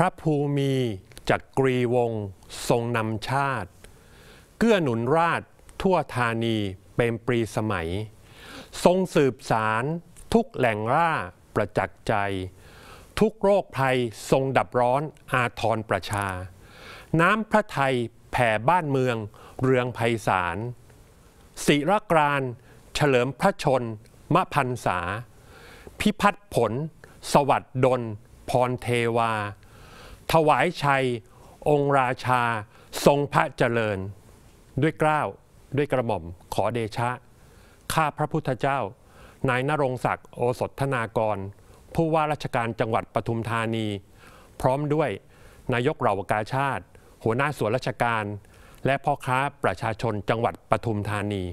ระภูมิจักรีวงศ์ทรงนำชาติ เกื้อหนุนราช ทั่วธานี เป็นปรีสมัย ทรงสืบสาร ทุกแหล่งล่าประจักษ์ใจ ทุกโรคภัยทรงดับร้อน อาทรประชา น้ำพระไทย แผ่บ้านเมือง เรืองภัยสารศิรกรานเฉลิมพระชน มะพันษา พิพัฒน์ผล สวัสดดลพรเทวาถวายชัย องค์ราชา ทรงพระเจริญ ด้วยกล้าวด้วยกระหม่อมขอเดชะ ข้าพระพุทธเจ้านายนรงศักดิ์โอสถธนากร ผู้ว่าราชการจังหวัดปทุมธานี พร้อมด้วยนายกเหล่ากาชาติ หัวหน้าส่วนราชการ และพ่อค้าประชาชนจังหวัดปทุมธานี